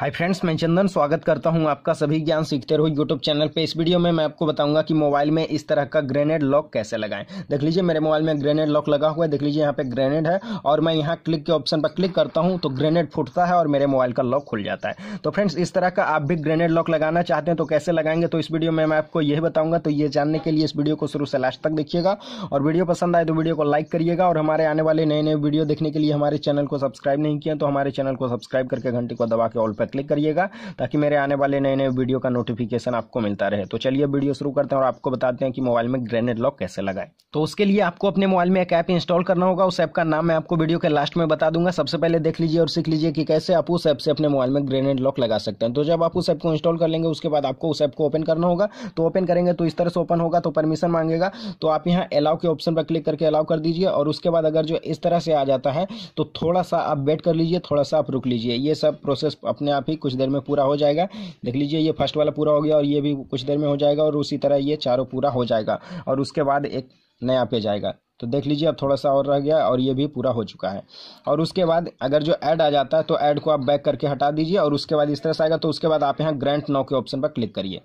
hi friends मैं चंदन स्वागत करता हूं आपका सभी ज्ञान सीखते रहो यूट्यूब चैनल पे इस वीडियो में मैं आपको बताऊंगा कि मोबाइल में इस तरह का ग्रेनेड लॉक कैसे लगाएं देख लीजिए मेरे मोबाइल में ग्रेनेड लॉक लगा हुआ है देख लीजिए यहाँ पे ग्रेनेड है और मैं यहाँ क्लिक के ऑप्शन पर क्लिक करता हूँ तो ग्रेनेड फूटता है और मेरे मोबाइल का लॉक खुल जाता है तो फ्रेंड्स इस तरह का आप भी ग्रेनेड लॉक लगाना चाहते हैं तो कैसे लगाएंगे तो इस वीडियो में मैं आपको यही बताऊंगा तो ये जानने के लिए इस वीडियो को शुरू से लास्ट तक देखिएगा और वीडियो पसंद आए तो वीडियो को लाइक करिएगा और हमारे आने वाले नए नए वीडियो देखने के लिए हमारे चैनल को सब्सक्राइब नहीं किया तो हमारे चैनल को सब्सक्राइब करके घंटे को दबा के ऑल पर पर क्लिक करिएगा ताकि मेरे आने वाले नए नए वीडियो का नोटिफिकेशन आपको मिलता रहे तो चलिए वीडियो शुरू करते हैं और आपको बताते हैं कि मोबाइल में ग्रेनेड लॉक कैसे लगाए तो उसके लिए आपको अपने मोबाइल में एक ऐप इंस्टॉल करना होगा उस ऐप का नाम मैं आपको वीडियो के लास्ट में बता दूंगा सबसे पहले देख लीजिए और सीख लीजिए कि कैसे आप उस ऐप से अपने मोबाइल में ग्रेनेड लॉक लगा सकते हैं तो जब आप उस ऐप को इंस्टॉल कर लेंगे उसके बाद आपको उस ऐप को ओपन करना होगा तो ओपन करेंगे तो इस तरह से ओपन होगा तो परमिशन मांगेगा तो आप यहाँ अलाउ के ऑप्शन पर क्लिक करके अलाउ कर दीजिए और उसके बाद अगर जो इस तरह से आ जाता है तो थोड़ा सा आप वेट कर लीजिए थोड़ा सा आप रुक लीजिए ये सब प्रोसेस अपने आप ही कुछ देर में पूरा हो जाएगा देख लीजिए ये फर्स्ट वाला पूरा हो गया और ये भी कुछ देर में हो जाएगा और उसी तरह ये चारों पूरा हो जाएगा और उसके बाद एक नया पेज आएगा तो देख लीजिए अब थोड़ा सा और रह गया और ये भी पूरा हो चुका है और उसके बाद अगर जो ऐड आ जाता है तो ऐड को आप बैक करके हटा दीजिए और उसके बाद इस तरह से आएगा तो उसके बाद आप यहाँ ग्रैंड नो के ऑप्शन पर क्लिक करिए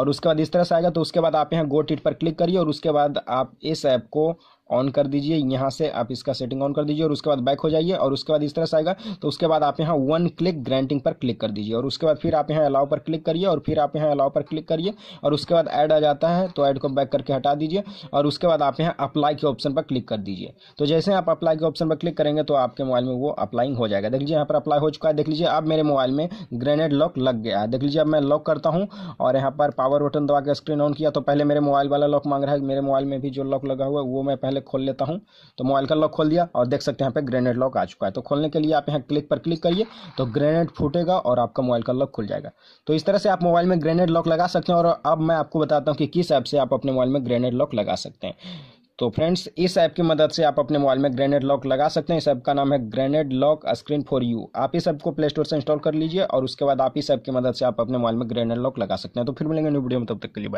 और उसके बाद इस तरह से आएगा तो उसके बाद आप यहाँ गो टिट पर क्लिक करिए और उसके बाद आप इस ऐप को ऑन कर दीजिए यहाँ से आप इसका सेटिंग ऑन कर दीजिए और उसके बाद बैक हो जाइए और उसके बाद इस तरह से आएगा तो उसके बाद आप यहाँ वन क्लिक ग्रांटिंग पर क्लिक कर दीजिए और उसके बाद फिर आप यहाँ अलाउ पर क्लिक करिए और फिर आप यहाँ अलाउ पर क्लिक करिए और उसके बाद ऐड आ जाता है तो ऐड को बैक करके हटा दीजिए और उसके बाद आप यहाँ अप्लाई के ऑप्शन पर क्लिक कर दीजिए तो जैसे आप अप्लाई के ऑप्शन पर क्लिक करेंगे तो आपके मोबाइल में वो अप्लाइंग हो जाएगा देख लीजिए यहाँ पर अप्लाई हो चुका है देख लीजिए अब मेरे मोबाइल में ग्रेनेड लॉक लग गया है देख लीजिए अब मैं लॉक करता हूँ और यहाँ पर पावर बटन दबा के स्क्रीन ऑन किया तो पहले मेरे मोबाइल वाला लॉक मांग रहा है मेरे मोबाइल में भी जो लॉक लगा हुआ है वो मैं पहले पहले खोल लेता हूँ तो मोबाइल का लॉक खोल दिया और देख सकते हैं यहाँ पे ग्रेनेड लॉक आ चुका है तो खोलने के लिए आप यहाँ क्लिक पर क्लिक करिए तो ग्रेनेड फूटेगा और आपका मोबाइल का लॉक खुल जाएगा तो इस तरह से आप मोबाइल में ग्रेनेड लॉक लगा सकते हैं और अब मैं आपको बताता हूँ कि किस ऐप से आप अपने मोबाइल में ग्रेनेड लॉक लगा सकते हैं तो फ्रेंड्स इस ऐप की मदद से आप अपने मोबाइल में ग्रेनेड लॉक लगा सकते हैं इस ऐप का नाम है grenade lock screen for you आप इस ऐप को प्ले स्टोर से इंस्टॉल कर लीजिए और उसके बाद आप इस ऐप की मदद से आप अपने मोबाइल में ग्रेनेड लॉक लगा सकते हैं तो फिर मिलेंगे न्यू वीडियो में तब तक के लिए बाय